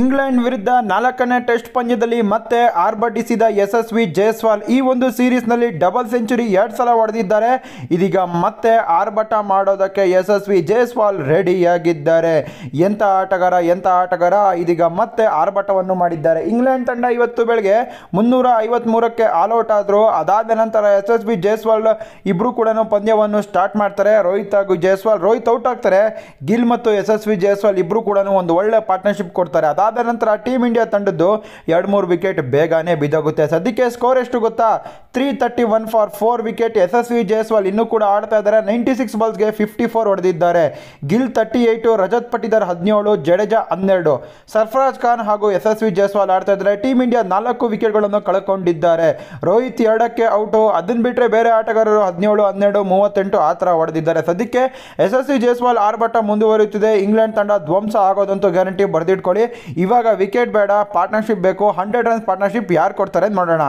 England ವಿರುದ್ಧ ನಾಲ್ಕನೇ test ಪಂದ್ಯದಲ್ಲಿ ಮತ್ತೆ ಆರ್ಭಟಿಸಿದ ಯಶಸ್ವಿ ಜೈಸ್ವಾಲ್ ಈ ಒಂದು ಸೀರೀಸ್ನಲ್ಲಿ ಡಬಲ್ ಸೆಂಚುರಿ ಎರಡು ಸಲ ಹೊಡೆದಿದ್ದಾರೆ ಇದೀಗ ಮತ್ತೆ ಆರ್ಭಟ ಮಾಡೋದಕ್ಕೆ ಯಶಸ್ವಿ ಜೈಸ್ವಾಲ್ ರೆಡಿಯಾಗಿದ್ದಾರೆ ಎಂಥ ಆಟಗಾರ ಎಂಥ ಆಟಗಾರ ಇದೀಗ ಮತ್ತೆ ಆರ್ಭಟವನ್ನು ಮಾಡಿದ್ದಾರೆ ಇಂಗ್ಲೆಂಡ್ ತಂಡ ಇವತ್ತು ಬೆಳಗ್ಗೆ ಮುನ್ನೂರ ಆಲ್ ಆಲ್ಔಟ್ ಆದರು ಅದಾದ ನಂತರ ಯಶಸ್ವಿ ಜೈಸ್ವಾಲ್ ಇಬ್ಬರು ಕೂಡ ಪಂದ್ಯವನ್ನು ಸ್ಟಾರ್ಟ್ ಮಾಡ್ತಾರೆ ರೋಹಿತ್ ಹಾಗೂ ಜೈಸ್ವಾಲ್ ರೋಹಿತ್ ಔಟ್ ಆಗ್ತಾರೆ ಗಿಲ್ ಮತ್ತು ಯಶಸ್ವಿ ಜೈಸ್ವಾಲ್ ಇಬ್ಬರು ಕೂಡ ಒಂದು ಒಳ್ಳೆ ಪಾರ್ಟ್ನರ್ಶಿಪ್ ಕೊಡ್ತಾರೆ ಅದಾದ ಅದಾದ ನಂತರ ಟೀಮ್ ಇಂಡಿಯಾ ತಂಡದ್ದು ಎರಡು ಮೂರು ವಿಕೆಟ್ ಬೇಗನೆ ಬಿದ್ದೋಗುತ್ತೆ ಸದ್ಯಕ್ಕೆ ಸ್ಕೋರ್ ಎಷ್ಟು ಗೊತ್ತಾ three thirty one for four wicket Yashasvi Jaiswal ಇನ್ನೂ ಕೂಡ ಆಡ್ತಾ ಇದ್ದಾರೆ ನೈಂಟಿ ಸಿಕ್ಸ್ ಬಾಲ್ಸ್ಗೆ ಫಿಫ್ಟಿ ಫೋರ್ ಹೊಡೆದಿದ್ದಾರೆ ಗಿಲ್ ತರ್ಟಿ ಏಯ್ಟು ರಜತ್ ಪಟಿದಾರ್ ಹದಿನೇಳು ಜಡೇಜಾ ಹನ್ನೆರಡು ಸರ್ಫರಾಜ್ ಖಾನ್ ಹಾಗೂ ಯಶಸ್ವಿ ಜೈಸ್ವಾಲ್ ಆಡ್ತಾ ಇದ್ದಾರೆ ಟೀಮ್ ಇಂಡಿಯಾ ನಾಲ್ಕು ವಿಕೆಟ್ಗಳನ್ನು ಕಳ್ಕೊಂಡಿದ್ದಾರೆ ರೋಹಿತ್ ಎರಡಕ್ಕೆ ಔಟು ಅದನ್ನು ಬಿಟ್ಟರೆ ಬೇರೆ ಆಟಗಾರರು ಹದಿನೇಳು ಹನ್ನೆರಡು ಮೂವತ್ತೆಂಟು ಆ ಥರ ಹೊಡೆದಿದ್ದಾರೆ ಸದ್ಯಕ್ಕೆ ಯಶಸ್ವಿ ಜೈಸ್ವಾಲ್ ಆರ್ಭಟ ಮುಂದುವರಿಯುತ್ತಿದೆ ಇಂಗ್ಲೆಂಡ್ ತಂಡ ಧ್ವಂಸ ಆಗೋದಂತೂ ಗ್ಯಾರಂಟಿ ಬರೆದಿಟ್ಕೊಳ್ಳಿ ಇವಾಗ ವಿಕೆಟ್ ಬೇಡ ಪಾರ್ಟ್ನರ್ಶಿಪ್ ಬೇಕು ಹಂಡ್ರೆಡ್ ರನ್ಸ್ ಪಾರ್ಟ್ನರ್ಶಿಪ್ ಯಾರು ಕೊಡ್ತಾರೆ ನೋಡೋಣ